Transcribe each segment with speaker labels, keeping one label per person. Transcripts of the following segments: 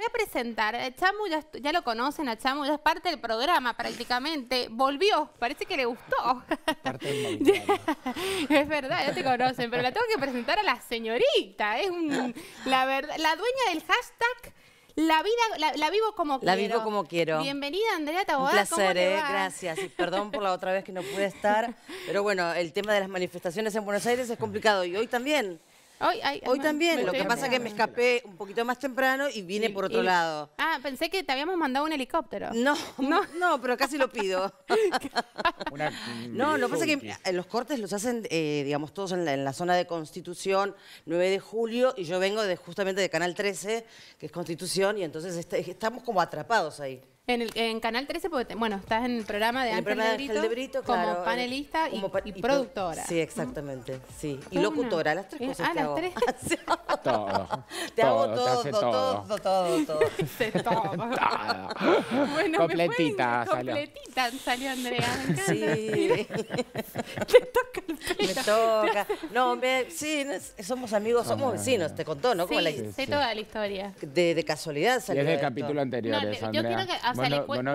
Speaker 1: voy a presentar. Eh, Chamu ya, lo conocen, a Chamu ya es parte del programa prácticamente. Volvió, parece que le gustó. es verdad, ya te conocen, pero la tengo que presentar a la señorita. Es la, verdad, la dueña del hashtag. La vida, la, vivo como quiero. vivo como quiero. Bienvenida, Andrea Taboada. Un placer, eh, gracias.
Speaker 2: perdón por la otra vez que no pude estar. Pero bueno, el tema de las manifestaciones en Buenos Aires es complicado y hoy también. Hoy, también, lo que pasa es que me escapé un poquito más temprano y vine por otro lado.
Speaker 1: Ah, pensé que te habíamos mandado un helicóptero. No, no, no pero casi lo
Speaker 2: pido. no, lo que pasa es que eh, los cortes los hacen, eh, digamos, todos en la, zona de Constitución, 9 de julio, y yo vengo de justamente de Canal 13, que es Constitución, y entonces este, estamos como atrapados ahí.
Speaker 1: En, Canal 13, porque, bueno, estás en el programa de Ángel, como eh, panelista y, productora. Sí,
Speaker 2: exactamente,
Speaker 3: Y locutora,
Speaker 2: las tres eh, cosas ah, las tres. Te hago todo, todo, todo, todo,
Speaker 1: todo. todo.
Speaker 3: completita, salió.
Speaker 1: completita salió Andrea, Sí. Te toca Me toca.
Speaker 2: No, hombre, sí, somos amigos, somos vecinos, te contó, ¿no? Sí, la, sé toda la historia. De, casualidad salió. Desde el capítulo anterior, Yo quiero que, ah, bueno,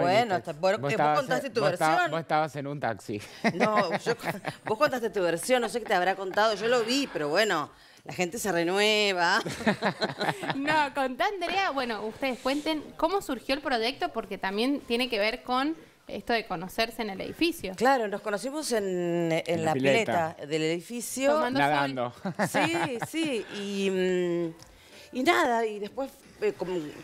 Speaker 2: vos, eh, contaste tu versión.
Speaker 3: vos estabas en un taxi. No,
Speaker 2: vos contaste tu versión, no sé qué te habrá contado. Yo lo vi, pero bueno, la gente se renueva.
Speaker 1: no, contá, Andrea, bueno, ustedes cuenten cómo surgió el proyecto, porque también tiene que ver con esto de conocerse en el edificio.
Speaker 2: Claro, nos conocimos en, la, pileta. del edificio. Sí, sí. Y. Mm, y nada, y después eh,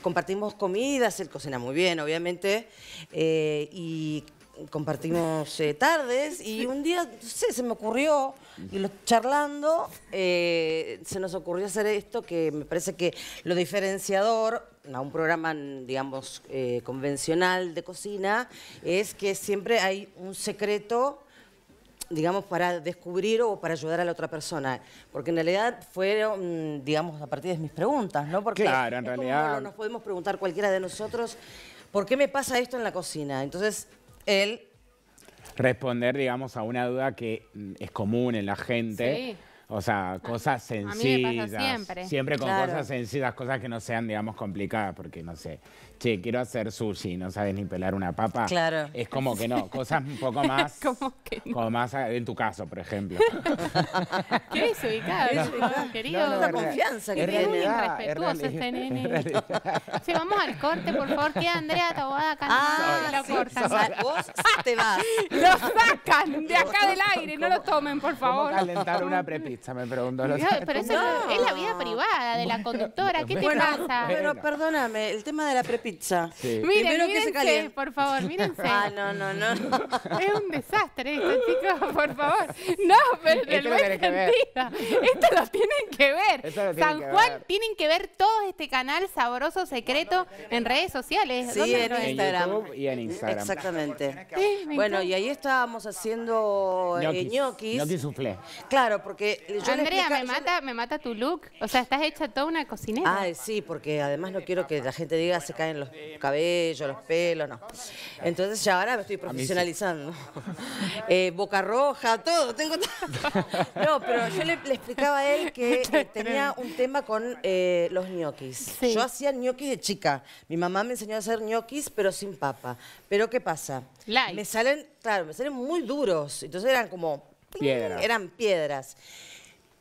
Speaker 2: compartimos comidas, él cocina muy bien, obviamente, eh, y compartimos eh, tardes y un día, no sé, se me ocurrió, y charlando, se nos ocurrió hacer esto que me parece que lo diferenciador a un programa, digamos, convencional de cocina es que siempre hay un secreto digamos, para descubrir o para ayudar a la otra persona. Porque en realidad fueron, mm, digamos, a partir de mis preguntas, ¿no? Porque claro, en realidad... no nos podemos preguntar cualquiera de nosotros, ¿por qué me pasa esto en la cocina? Entonces, él...
Speaker 3: Responder, digamos, a una duda que mm, es común en la gente. Sí. O sea, cosas sencillas. siempre. con cosas sencillas, cosas que no sean, digamos, complicadas, porque no sé, Sí, quiero hacer sushi, no sabes ni pelar una papa. Claro. Es como que no, cosas un poco más. como que no. Como más en tu caso, por ejemplo.
Speaker 2: Qué desubicado,
Speaker 1: no, querido. No, la confianza que tiene. irrespetuoso este nene. Sí, vamos al corte, por favor, Queda Andrea Taboada acá. Ah, no, lo Vos
Speaker 3: te vas. ¡Los sacan de acá del aire, no lo
Speaker 1: tomen, por favor. ¿Cómo calentar
Speaker 3: una prepista, me preguntó. Los... Pero eso es la vida privada de la
Speaker 1: conductora, ¿qué te pasa? Pero
Speaker 2: perdóname, el tema de la prepista. Miren, por favor, mírense. Ah,
Speaker 1: no, no, no. Es un desastre chicos, por favor. No, pero en el Esto lo tienen que ver. San Juan tienen que ver todo este canal sabroso secreto en redes sociales. Sí, en Instagram.
Speaker 2: y en Instagram. Exactamente. bueno, y ahí estábamos haciendo ñoquis. Eh, ñoquis soufflé. Claro, porque
Speaker 1: yo Andrea, me, mata, me mata tu look. O sea, estás hecha toda una cocinera. Ah,
Speaker 2: sí, porque además no quiero que la gente diga se caen los cabellos, los pelos, no. Entonces ya ahora me estoy profesionalizando. Eh, boca roja, todo, tengo No, pero yo le, explicaba a él que eh, tenía un tema con eh, los ñoquis. Yo hacía ñoquis de chica. Mi mamá me enseñó a hacer ñoquis, pero sin papa. Pero ¿qué pasa? Me salen, claro, me salen muy duros. Entonces eran como... Eran piedras.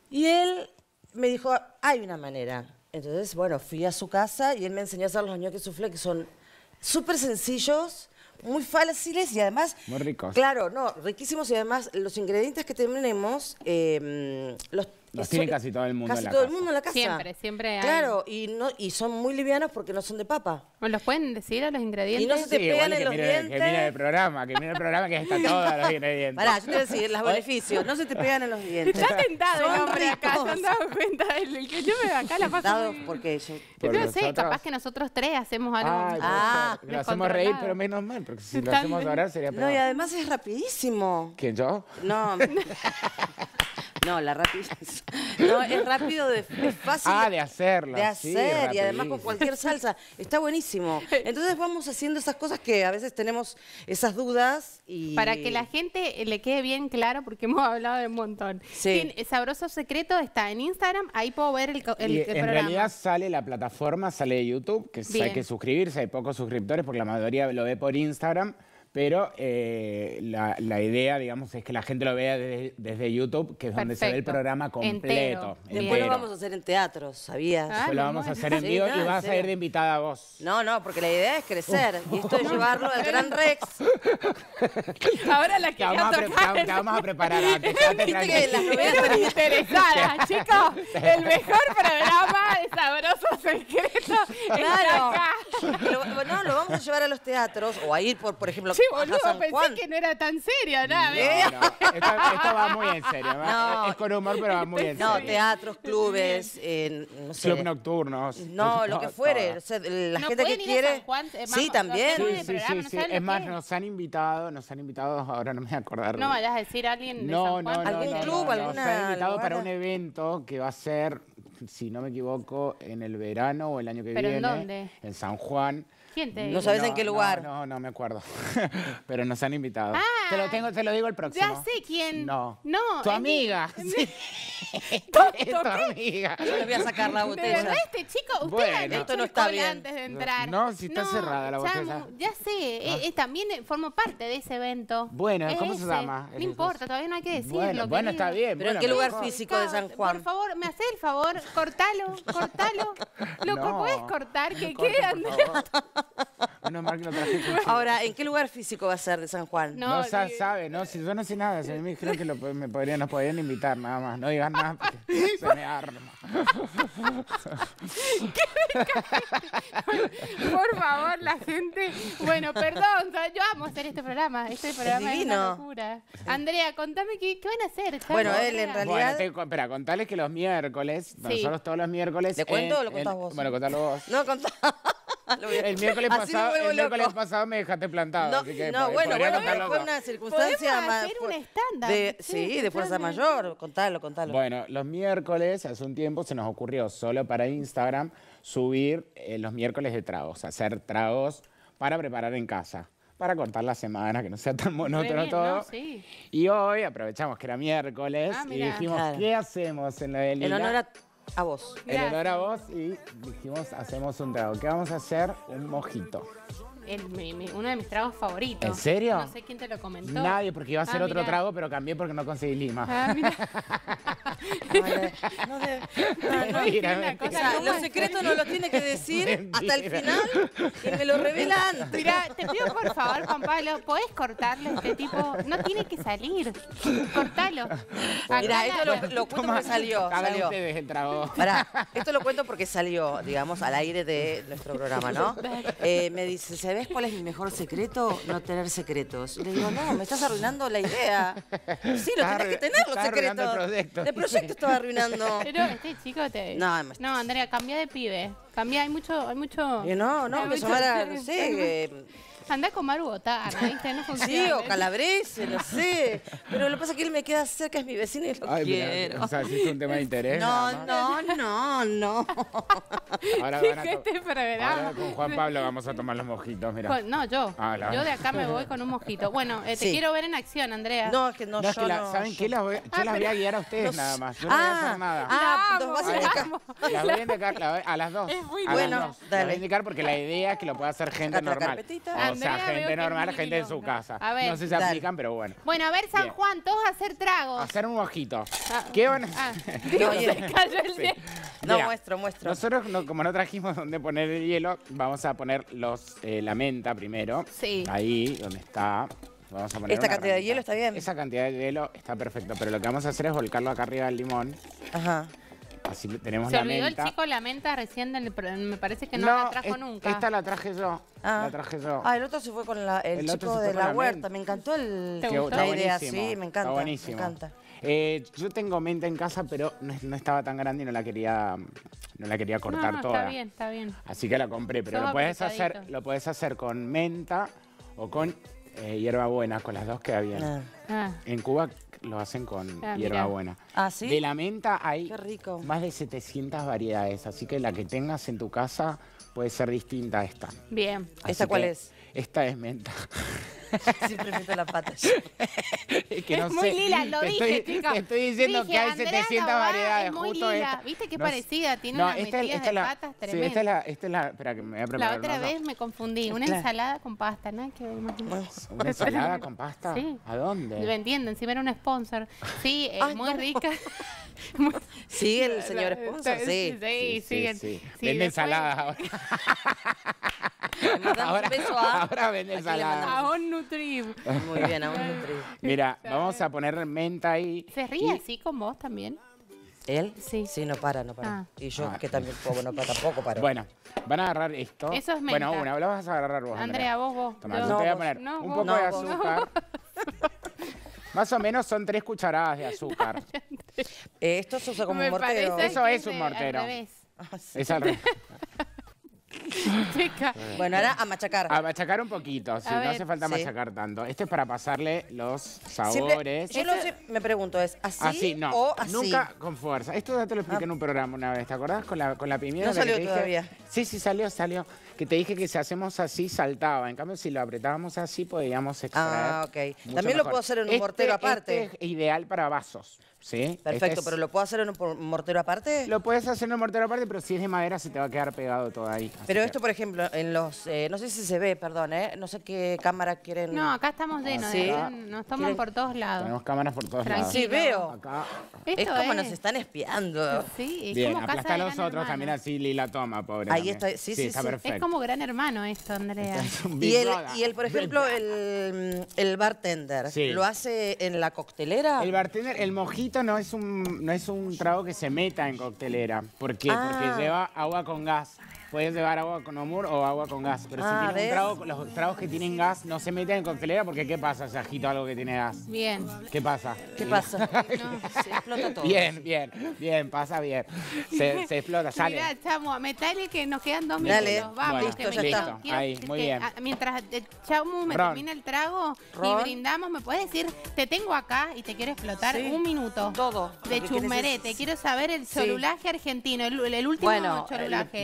Speaker 2: Y él me dijo, hay una manera entonces, bueno, fui a su casa y él me enseñó a hacer los que soufflé, que son súper sencillos, muy fáciles y además...
Speaker 3: Muy ricos. Claro,
Speaker 2: no, riquísimos y además los ingredientes que tenemos, eh,
Speaker 3: los los tiene casi todo el mundo casi en la todo el mundo
Speaker 2: en la casa. Siempre, siempre hay. Claro, y, no, y son muy livianos
Speaker 1: porque no son de papa. pues ¿Los pueden decir a los ingredientes? Y no se te pegan en los dientes que
Speaker 3: mira el programa, que mira el programa que está todo los ingredientes. Pará, yo
Speaker 2: te voy a decir, los beneficios. No se te
Speaker 3: pegan
Speaker 1: en los dientes. Está tentado hombre acá, se han cuenta. El, que yo me acá la paso. tentado
Speaker 3: porque yo... no sé, capaz
Speaker 1: que nosotros tres hacemos algo. Ah, lo hacemos reír, pero
Speaker 3: menos mal, porque si lo hacemos ahora sería peor. No, y
Speaker 1: además es rapidísimo. ¿Quién yo? No,
Speaker 3: No, la
Speaker 2: rapidez. No, es rápido, de, es fácil. Ah, de
Speaker 3: hacerlo. De hacer, y además con cualquier
Speaker 2: salsa. Está buenísimo. Entonces vamos haciendo esas cosas que a veces tenemos esas dudas
Speaker 3: y... Para que la
Speaker 1: gente eh, le quede bien claro, porque hemos hablado de un montón. Sí. El eh, Sabroso Secreto está en Instagram, ahí puedo ver el, programa. en realidad
Speaker 3: sale la plataforma, sale de YouTube, que hay que suscribirse, hay pocos suscriptores porque la mayoría lo ve por Instagram pero eh, la, la, idea, digamos, es que la gente lo vea desde, YouTube, que es donde se ve el programa completo. Después lo vamos
Speaker 2: a hacer en teatro, ¿sabías? Ah, lo vamos a hacer en vivo y vas a ir de invitada a vos. No, no, porque la idea es crecer y esto es llevarlo al Gran Rex.
Speaker 1: Ahora la que vamos, vamos a preparar antes. que las novelas interesadas, chicos. El mejor programa de Sabroso Secreto está acá
Speaker 2: no, lo vamos a llevar a los teatros o a ir, por, por ejemplo, sí, boludo, pensé
Speaker 1: que no era tan seria, nada. No,
Speaker 3: esto, va muy en serio. es con humor, pero va muy en serio. No, teatros, clubes, eh, no sé. Clubes nocturnos. No, lo que fuere. la gente que quiere. A San
Speaker 1: Juan, eh, sí, también. Sí, sí, sí, Es más, nos
Speaker 3: han invitado, nos han invitado, ahora no me voy a acordar. No vayas
Speaker 1: a decir alguien de San Juan. ¿Algún club? alguna, nos han invitado para un
Speaker 3: evento que va a ser si no me equivoco, en el verano o el año que viene. en San Juan.
Speaker 1: ¿Quién No sabes en qué lugar.
Speaker 3: No, no, me acuerdo. Pero nos han invitado. Ah. te lo tengo, te lo digo el próximo. Ya sé
Speaker 1: quién. No.
Speaker 3: No. Tu amiga. Sí. tu amiga. Yo le voy a sacar la botella. Pero
Speaker 1: este chico, usted bueno, esto no está bien. antes de entrar. No, si está cerrada la botella. ya sé, ah. eh, eh, también eh, formo parte de ese evento. Bueno, ¿cómo se llama? No importa, todavía no hay que decirlo. Bueno, está bien. Pero ¿en qué lugar físico de San Juan? Por favor, me hace el favor, cortalo, cortalo. Lo puedes cortar, que quedan.
Speaker 2: Ahora, ¿en qué lugar físico va a ser de San Juan?
Speaker 3: No, sabe, no, si yo no sé nada, si me dijeron que lo, me podrían, nos podrían invitar nada más, no digan nada porque se me arma. Por favor, la gente. Bueno, perdón,
Speaker 1: yo amo hacer este programa. Este programa es, divino. locura. Andrea, contame qué, van a hacer. Bueno, él en realidad-
Speaker 3: espera, contales que los miércoles, nosotros todos los miércoles... ¿Le cuento o lo contás vos? Bueno, contalo vos.
Speaker 1: No, contalo
Speaker 2: el miércoles
Speaker 3: pasado, me dejaste plantado. No, bueno, bueno fue una
Speaker 2: circunstancia más. De, sí, de fuerza mayor.
Speaker 3: Contalo, contalo. Bueno, los miércoles, hace un tiempo, se nos ocurrió solo para Instagram subir eh, los miércoles de tragos, hacer tragos para preparar en casa para cortar la semana, que no sea tan monótono todo. Y hoy aprovechamos que era miércoles ah, y dijimos, ¿qué hacemos en la del
Speaker 1: a vos. En honor a
Speaker 3: vos y dijimos, hacemos un trago. ¿Qué vamos a hacer? Un mojito
Speaker 1: el, uno de mis tragos favoritos. ¿En serio? No sé quién te lo comentó. Nadie, porque iba a hacer ah, otro trago,
Speaker 3: pero cambié porque no conseguí lima. Ah, mira. no, sé. no,
Speaker 1: no, los secretos no los tiene que decir
Speaker 2: hasta el final
Speaker 1: y me lo revelan. Mira, te pido por favor, Juan Pablo, ¿podés cortarlo este tipo? No tiene que salir. Cortalo. Mira, esto lo, lo cuento porque salió. salió. el trago.
Speaker 2: Pará, esto lo cuento porque salió, digamos, al aire de nuestro programa, ¿no? Eh, me dice, se ve cuál es mi mejor secreto? No tener secretos. Le digo, no, me estás arruinando
Speaker 1: la idea.
Speaker 2: Sí, lo tenés que tener, los secretos. El proyecto. El
Speaker 1: estaba arruinando. Pero este chico te... No, no Andrea, cambia de pibe. Cambia, hay mucho... Hay mucho... no, no, hay que no sé... Eh, Anda a comer Bogotá, No Sí, o calabrese, no sé.
Speaker 2: Pero
Speaker 3: lo
Speaker 1: que pasa es que él me queda cerca, es mi vecino y lo
Speaker 2: Ay, quiero. o sea, si es un
Speaker 3: tema de interés. No,
Speaker 1: no, no, no.
Speaker 3: Ahora, este con Juan Pablo vamos a tomar los mojitos, mira. no, yo. Ah, yo de acá me voy
Speaker 1: con un mojito. Bueno, eh, te quiero ver en acción, Andrea. No, es que no, no yo que no. ¿Saben qué?
Speaker 3: Las yo ah, las voy a guiar a ustedes nada más. Yo no voy a ah, hacer nada. Ah, nos vas a indicar. Las voy a indicar a las dos. Es muy bueno. Las voy a indicar porque la idea es que lo pueda hacer gente normal sea, gente normal, gente en su casa. A ver. No sé si se aplican, pero bueno.
Speaker 1: Bueno, a ver, San Juan, todos a hacer tragos.
Speaker 3: Hacer un mojito. Ah. ¿Qué van a ah, se cayó el No, muestro, muestro. Nosotros, como no trajimos dónde poner el hielo, vamos a poner los, eh, la menta primero. Sí. Ahí, donde está. Vamos a poner Esta cantidad de hielo está bien. Esa cantidad de hielo está perfecto, pero lo que vamos a hacer es volcarlo acá arriba del limón. Ajá. Se olvidó el chico
Speaker 1: la menta recién, me parece que no, la trajo nunca. Esta la traje yo. Ah. La traje yo. Ah, el otro se fue con el, chico de la, huerta. Me encantó
Speaker 3: el, la idea, sí, me encanta. Está buenísimo. Eh, yo tengo menta en casa, pero no, estaba tan grande y no la quería, no la quería cortar toda. Está bien, está bien. Así que la compré, pero lo puedes, hacer, lo puedes hacer con menta o con eh, hierbabuena, con las dos queda bien. Ah. Ah. En Cuba lo hacen con hierba ah, hierbabuena. De la menta hay más de 700 variedades, así que la que tengas en tu casa puede ser distinta a esta. Bien. ¿esa ¿Esta cuál es? Esta es menta. Siempre meto la pata es que no es muy lila, lo te dije, estoy, chica. Te estoy diciendo que hay 700 variedades. Es muy justo lila. Esta. ¿Viste qué parecida? Tiene no, unas esta, esta de la, patas tremenda Sí, esta es la... Esta es la espera, que me voy a preparar. La otra vez
Speaker 1: me confundí. Una ensalada con pasta, ¿no? Que ¿Una ensalada con
Speaker 3: pasta? Sí. ¿A dónde? Lo
Speaker 1: entiendo, encima era un sponsor. Sí, es muy rica.
Speaker 3: Sigue el señor esposo sí. Sí, sí Vende ensaladas ahora. ahora, vende ensaladas.
Speaker 1: A un Muy bien, a un
Speaker 3: Mira, vamos a poner menta ahí. ¿Se ríe así
Speaker 1: con vos también?
Speaker 3: ¿Él? Sí. Sí, no para, no para. Ah. Y yo, ah. que también poco, no para, tampoco para. Bueno, van a agarrar esto. Eso es menta. Bueno, una, la vas a agarrar vos, Andrea. vos, vos. Tomás, yo te voy a poner un poco de azúcar. Más o menos son tres cucharadas de azúcar. Esto se usa como mortero. Eso es un mortero.
Speaker 1: Ah, bueno, ahora a machacar. A
Speaker 3: machacar un poquito, si no hace falta machacar tanto. Este es para pasarle los sabores. yo lo
Speaker 2: me pregunto, ¿es así, no, o así? Nunca
Speaker 3: con fuerza. Esto ya te lo expliqué ah. en un programa una vez, ¿te acordás? Con la, con la pimienta. No salió que todavía. sí, sí, salió, salió. Que te dije que si hacemos así, saltaba. En cambio, si lo apretábamos así, podíamos extraer. Ah, ok. También lo puedo hacer en un este mortero aparte. Este es ideal para vasos. ¿sí? Perfecto, pero ¿lo puedo hacer en un mortero aparte? Lo puedes hacer en un mortero aparte, pero si es de madera se te va a quedar pegado todo ahí. Pero esto,
Speaker 2: por ejemplo, en los... Eh, no sé si se ve, perdón, ¿eh? No sé qué cámara quieren... No, acá
Speaker 1: estamos llenos, nos toman por todos lados. Tenemos
Speaker 3: cámaras por todos lados. Sí, veo.
Speaker 1: Es como nos están
Speaker 3: espiando.
Speaker 1: Sí, es Bien, como aplasta a los otros también ah, así
Speaker 3: Lila toma, pobre. Ahí está, sí, sí, Es
Speaker 1: como gran hermano esto, Andrea. y, el, y por ejemplo, el, el
Speaker 2: bartender, ¿lo
Speaker 3: hace en la coctelera? El bartender, el mojito esto no es un, no es un trago que se meta en coctelera. porque Porque ah. lleva agua con gas. Puedes llevar agua con omur o agua con gas. Pero si ah, tienes un trago, los tragos que tienen gas no se meten en coctelera porque ¿qué pasa si agito algo que tiene gas? Bien. ¿Qué pasa? ¿Qué pasa?
Speaker 1: no,
Speaker 3: se explota todo. Bien, bien, bien, pasa bien. Se, explota, sale. Mira,
Speaker 1: chamo, metale que nos quedan dos minutos. Dale, vamos. listo, ya está. Ahí, muy bien. mientras eh, chamo me termina el trago y brindamos, ¿me puedes decir? Te tengo acá y te quiero explotar un minuto. Todo. De chumerete. Quiero saber el chorulaje argentino, el, último último bueno,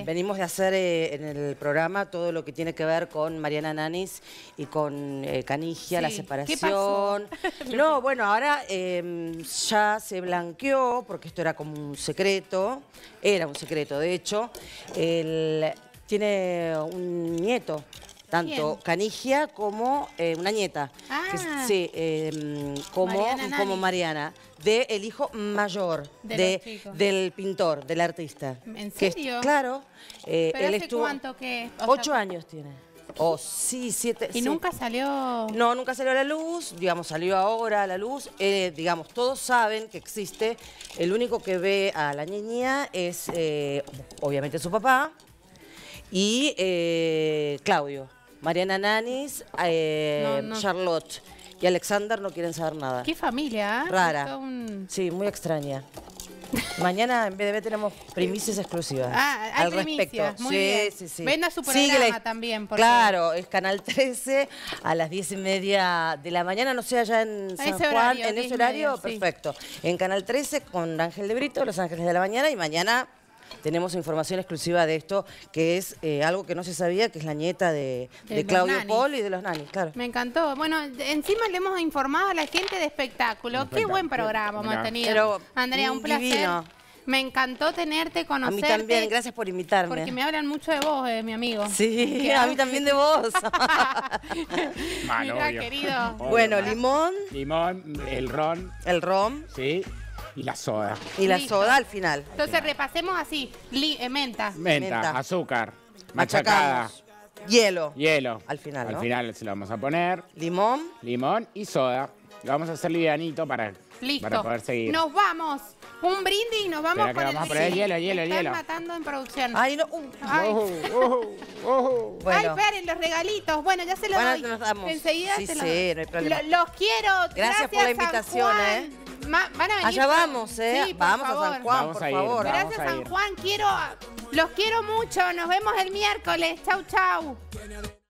Speaker 2: venimos de hacer eh, en el programa todo lo que tiene que ver con Mariana Nanis y con eh, Canigia, la separación. no, bueno, ahora em, ya se blanqueó, porque esto era como un secreto, era un secreto de hecho. él tiene un nieto tanto Canigia como eh, una nieta, que, ah. sí, em, como, Mariana como Mariana, de el hijo mayor de del pintor, del artista. ¿En serio? claro. Eh, cuánto
Speaker 1: que...? Ocho años
Speaker 2: tiene. Oh, sí, siete. ¿Y nunca
Speaker 1: salió?
Speaker 2: No, nunca salió a la luz, digamos, salió ahora a la luz. Eh, digamos, todos saben que existe. El único que ve a la niña es, eh, obviamente, su papá y Claudio. Mariana Nanis, eh, Charlotte y Alexander no quieren saber nada. Qué
Speaker 1: familia. ¿eh? Rara.
Speaker 2: Sí, muy extraña. Mañana en BDB tenemos primicias exclusivas. Ah, hay al respecto. sí, sí, sí. Venda su programa
Speaker 1: también. favor. Claro,
Speaker 2: es Canal 13 a las 10 y media de la mañana, no sé, allá en San Juan, en ese horario, perfecto. En Canal 13 con Ángel de Brito, Los Ángeles de la Mañana y mañana tenemos información exclusiva de esto, que es eh, algo que no se sabía, que es la nieta de, Claudio Paul y de los nanis, claro.
Speaker 1: Me encantó. Bueno, encima le hemos informado a la gente de espectáculo. Qué buen programa hemos tenido. Andrea, un placer. Me encantó tenerte, conocerte. A mí también, gracias
Speaker 2: por invitarme. Porque me
Speaker 1: hablan mucho de vos, eh, mi amigo.
Speaker 3: Sí, a
Speaker 2: mí
Speaker 1: también de vos.
Speaker 3: bueno, limón. Limón, el ron. El ron. Sí. Y la soda. Y la soda al final. Entonces
Speaker 1: repasemos así. Eh, menta. Menta,
Speaker 3: azúcar, machacada, Hielo. hielo. Al final, ¿no? Al final se lo vamos a poner. Limón. Limón y soda. Lo vamos a hacer livianito para, para poder seguir. Nos
Speaker 1: vamos. Un brindis y nos vamos con el vamos a poner Hielo, hielo, hielo, Me están hielo. matando en producción. Ay, no. uh, Ay.
Speaker 2: Ojo, Bueno. Ay,
Speaker 1: esperen, los regalitos. Bueno, ya se los doy. damos. Enseguida se los sí, sí, no hay problema. los quiero. Gracias por la invitación, ¿eh? Allá vamos, ¿eh? vamos a San Juan, por favor. Gracias, San Juan. Quiero, los quiero mucho. Nos vemos el miércoles. Chau, chau.